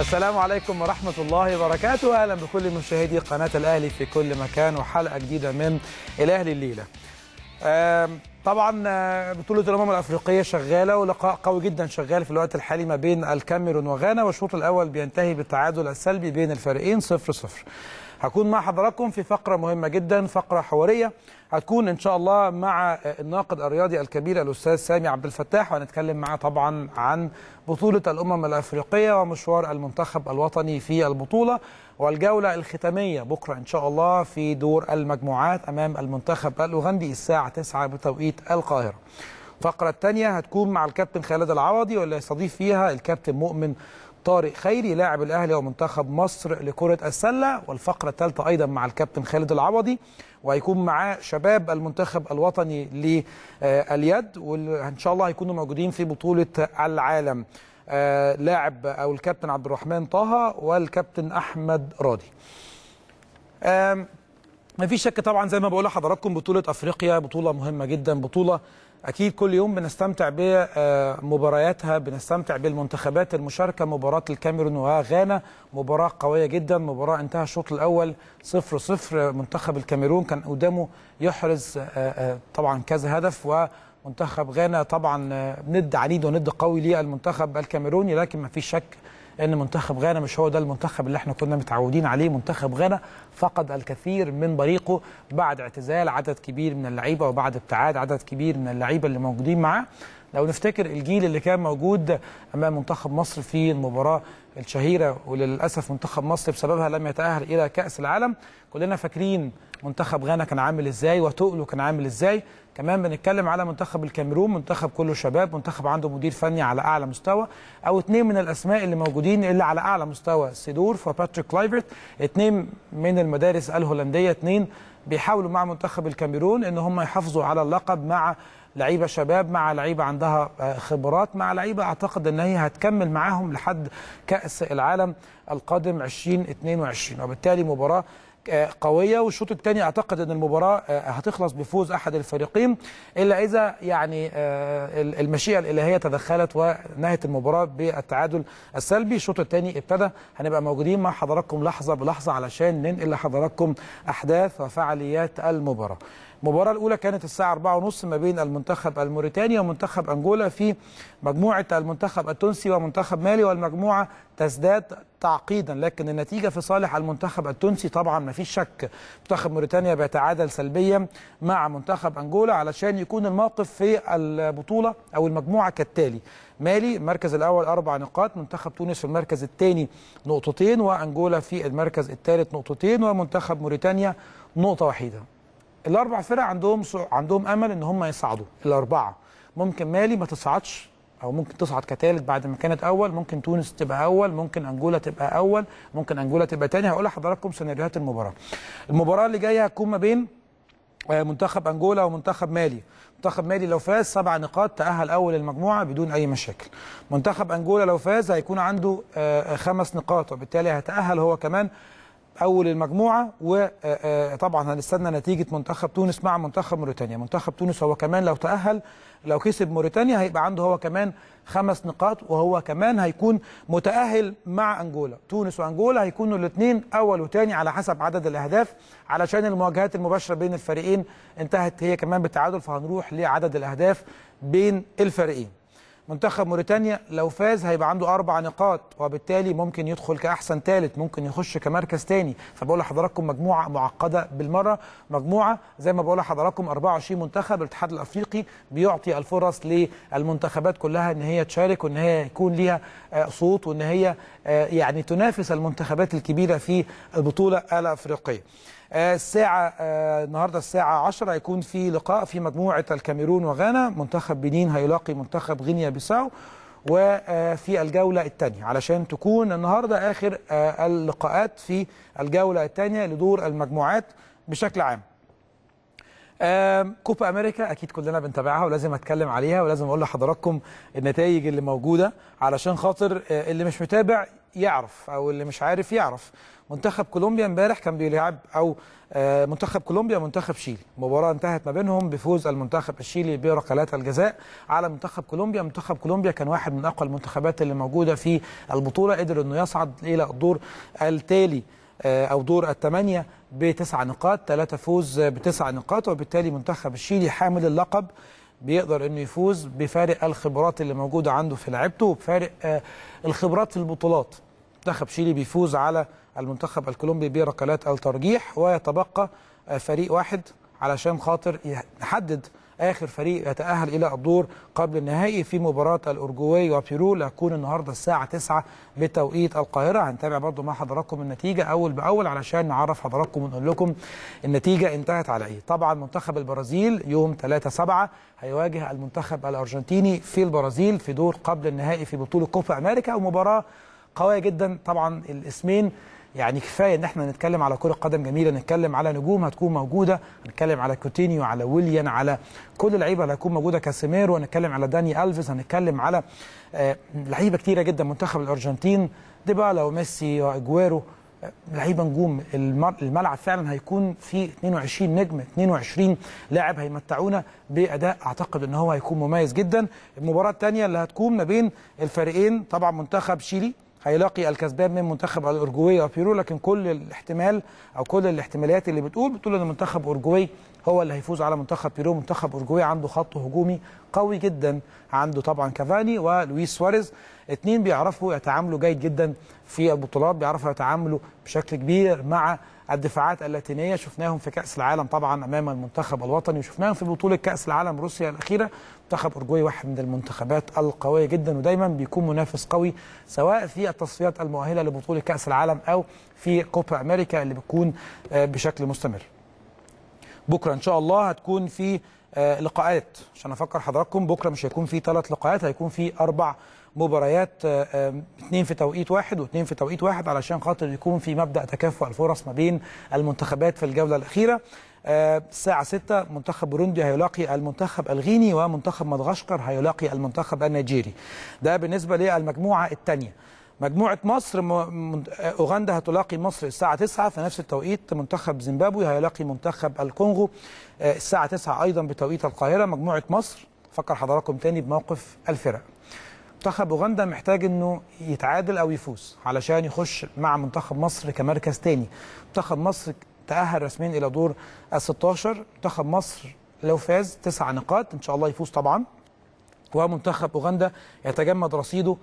السلام عليكم ورحمة الله وبركاته أهلا بكل مشاهدي قناة الأهلي في كل مكان وحلقة جديدة من الأهلي الليلة طبعا آه، بطولة الأمم الأفريقية شغالة ولقاء قوي جدا شغال في الوقت الحالي ما بين الكاميرون وغانا والشوط الأول بينتهي بالتعادل السلبي بين الفريقين 0 صفر, صفر. هكون مع حضراتكم في فقرة مهمة جدا فقرة حوارية هتكون إن شاء الله مع الناقد الرياضي الكبير الأستاذ سامي عبد الفتاح وهنتكلم معاه طبعا عن بطولة الأمم الأفريقية ومشوار المنتخب الوطني في البطولة والجولة الختامية بكرة إن شاء الله في دور المجموعات أمام المنتخب الأوغندي الساعة 9 بتوقيت القاهرة الفقرة الثانية هتكون مع الكابتن خالد العوضي واللي يستضيف فيها الكابتن مؤمن طارق خيري لاعب الاهلي ومنتخب مصر لكره السله والفقره الثالثه ايضا مع الكابتن خالد العوضي وهيكون معاه شباب المنتخب الوطني لليد وان شاء الله هيكونوا موجودين في بطوله العالم آه، لاعب او الكابتن عبد الرحمن طه والكابتن احمد راضي ما فيش شك طبعا زي ما بقول لحضراتكم بطوله افريقيا بطوله مهمه جدا بطوله اكيد كل يوم بنستمتع بمبارياتها بنستمتع بالمنتخبات المشاركه مباراه الكاميرون وغانا مباراه قويه جدا مباراه انتهى الشوط الاول 0 0 منتخب الكاميرون كان قدامه يحرز آه، آه، طبعا كذا هدف و منتخب غانا طبعا آه، ند عنيد وند قوي للمنتخب الكاميروني لكن ما فيش شك لان منتخب غانا مش هو ده المنتخب اللي احنا كنا متعودين عليه منتخب غانا فقد الكثير من بريقه بعد اعتزال عدد كبير من اللعيبه وبعد ابتعاد عدد كبير من اللعيبه اللي موجودين معاه لو نفتكر الجيل اللي كان موجود امام منتخب مصر في المباراه الشهيره وللاسف منتخب مصر بسببها لم يتاهل الى كاس العالم كلنا فاكرين منتخب غانا كان عامل ازاي وتقله كان عامل ازاي كمان بنتكلم على منتخب الكاميرون منتخب كله شباب منتخب عنده مدير فني على اعلى مستوى او اثنين من الاسماء اللي موجودين اللي على اعلى مستوى سيدور وباتريك كلايفرت اثنين من المدارس الهولنديه اثنين بيحاولوا مع منتخب الكاميرون ان هم يحافظوا على اللقب مع لعيبه شباب مع لعيبه عندها آه، خبرات مع لعيبه اعتقد ان هي هتكمل معاهم لحد كاس العالم القادم 2022 وبالتالي مباراه قويه والشوط الثاني اعتقد ان المباراه آه، هتخلص بفوز احد الفريقين الا اذا يعني آه، المشيئه الالهيه تدخلت ونهت المباراه بالتعادل السلبي الشوط الثاني ابتدى هنبقى موجودين مع حضراتكم لحظه بلحظه علشان ننقل لحضراتكم احداث وفعاليات المباراه المباراه الاولى كانت الساعه 4:30 ما بين المنتخب الموريتاني ومنتخب انجولا في مجموعه المنتخب التونسي ومنتخب مالي والمجموعه تزداد تعقيدا لكن النتيجة في صالح المنتخب التونسي طبعا ما فيش شك منتخب موريتانيا بيتعادل سلبيا مع منتخب أنجولا علشان يكون الموقف في البطولة أو المجموعة كالتالي مالي المركز الأول أربع نقاط منتخب تونس في المركز الثاني نقطتين وأنجولا في المركز الثالث نقطتين ومنتخب موريتانيا نقطة وحيدة الاربع فرق عندهم عندهم امل ان هم يصعدوا الاربعه ممكن مالي ما تصعدش او ممكن تصعد كثالث بعد ما كانت اول ممكن تونس تبقى اول ممكن انجولا تبقى اول ممكن انجولا تبقى ثاني هقول لحضراتكم سيناريوهات المباراه المباراه اللي جايه هتكون ما بين آه، منتخب انجولا ومنتخب مالي منتخب مالي لو فاز سبع نقاط تاهل اول المجموعه بدون اي مشاكل منتخب انجولا لو فاز هيكون عنده آه، خمس نقاط وبالتالي هيتاهل هو كمان اول المجموعه وطبعا آه، آه، هنستنى نتيجه منتخب تونس مع منتخب موريتانيا منتخب تونس هو كمان لو تاهل لو كسب موريتانيا هيبقى عنده هو كمان خمس نقاط وهو كمان هيكون متاهل مع انجولا تونس وانجولا هيكونوا الاثنين اول وثاني على حسب عدد الاهداف علشان المواجهات المباشره بين الفريقين انتهت هي كمان بالتعادل فهنروح لعدد الاهداف بين الفريقين منتخب موريتانيا لو فاز هيبقى عنده اربع نقاط وبالتالي ممكن يدخل كاحسن ثالث ممكن يخش كمركز ثاني فبقول لحضراتكم مجموعه معقده بالمره مجموعه زي ما بقول لحضراتكم 24 منتخب الاتحاد الافريقي بيعطي الفرص للمنتخبات كلها ان هي تشارك وان هي يكون ليها آه، صوت وان هي آه، يعني تنافس المنتخبات الكبيره في البطوله الافريقيه آه، الساعة آه، النهاردة الساعة 10 هيكون في لقاء في مجموعة الكاميرون وغانا منتخب بنين هيلاقي منتخب غينيا بيساو وفي الجولة الثانية علشان تكون النهاردة آخر آه، اللقاءات في الجولة الثانية لدور المجموعات بشكل عام كوبا امريكا اكيد كلنا بنتابعها ولازم اتكلم عليها ولازم اقول لحضراتكم النتائج اللي موجوده علشان خاطر اللي مش متابع يعرف او اللي مش عارف يعرف منتخب كولومبيا امبارح كان بيلعب او آه، منتخب كولومبيا منتخب شيلي مباراه انتهت ما بينهم بفوز المنتخب الشيلي بركلات الجزاء على منتخب كولومبيا منتخب كولومبيا كان واحد من اقوى المنتخبات اللي موجوده في البطوله قدر انه يصعد الى الدور التالي آه، او دور الثمانيه بتسع نقاط ثلاثه فوز بتسع نقاط وبالتالي منتخب الشيلي حامل اللقب بيقدر انه يفوز بفارق الخبرات اللي موجوده عنده في لعبته وبفارق آه، الخبرات في البطولات منتخب شيلي بيفوز على المنتخب الكولومبي بركلات الترجيح ويتبقى آه، فريق واحد علشان خاطر يحدد آخر فريق يتأهل إلى الدور قبل النهائي في مباراة الأورجواي وبيرو اللي هتكون النهاردة الساعة 9 بتوقيت القاهرة هنتابع برضو مع حضراتكم النتيجة أول بأول علشان نعرف حضراتكم ونقول لكم النتيجة انتهت على إيه طبعا منتخب البرازيل يوم 3 7 هيواجه المنتخب الأرجنتيني في البرازيل في دور قبل النهائي في بطولة كوبا أمريكا ومباراة قوية جدا طبعا الاسمين يعني كفايه ان احنا نتكلم على كره قدم جميله نتكلم على نجوم هتكون موجوده هنتكلم على كوتينيو على ويليان على كل اللعيبه اللي هتكون موجوده كاسيميرو هنتكلم على داني آه، الفيز هنتكلم على لعيبه كتيره جدا منتخب الارجنتين ديبالا وميسي واجويرو آه، لعيبه نجوم الملعب فعلا هيكون فيه 22 نجم 22 لاعب هيمتعونا باداء اعتقد ان هو هيكون مميز جدا المباراه الثانيه اللي هتكون ما بين الفريقين طبعا منتخب شيلي هيلاقي الكسبان من منتخب الأرجوي وبيرو لكن كل الاحتمال او كل الاحتماليات اللي بتقول بتقول ان منتخب اورجواي هو اللي هيفوز على منتخب بيرو منتخب اورجواي عنده خط هجومي قوي جدا عنده طبعا كافاني ولويس سواريز اتنين بيعرفوا يتعاملوا جيد جدا في البطولات بيعرفوا يتعاملوا بشكل كبير مع الدفاعات اللاتينيه شفناهم في كاس العالم طبعا امام المنتخب الوطني وشفناهم في بطوله كاس العالم روسيا الاخيره منتخب اورجواي واحد من المنتخبات القويه جدا ودايما بيكون منافس قوي سواء في التصفيات المؤهله لبطوله كاس العالم او في كوبا امريكا اللي بتكون آه، بشكل مستمر. بكره ان شاء الله هتكون في آه، لقاءات عشان افكر حضراتكم بكره مش هيكون في ثلاث لقاءات هيكون في اربع مباريات اثنين آه، آه، في توقيت واحد واثنين في توقيت واحد علشان خاطر يكون في مبدا تكافؤ الفرص ما بين المنتخبات في الجوله الاخيره آه، الساعة 6 منتخب بوروندي هيلاقي المنتخب الغيني ومنتخب مدغشقر هيلاقي المنتخب النيجيري ده بالنسبة للمجموعة الثانية مجموعة مصر م... أوغندا هتلاقي مصر الساعة 9 في نفس التوقيت منتخب زيمبابوي هيلاقي منتخب الكونغو الساعة 9 أيضا بتوقيت القاهرة مجموعة مصر فكر حضراتكم تاني بموقف الفرق منتخب اوغندا محتاج انه يتعادل او يفوز علشان يخش مع منتخب مصر كمركز تاني منتخب مصر تاهل رسميا الى دور ال 16 منتخب مصر لو فاز تسع نقاط ان شاء الله يفوز طبعا ومنتخب اوغندا يتجمد رصيده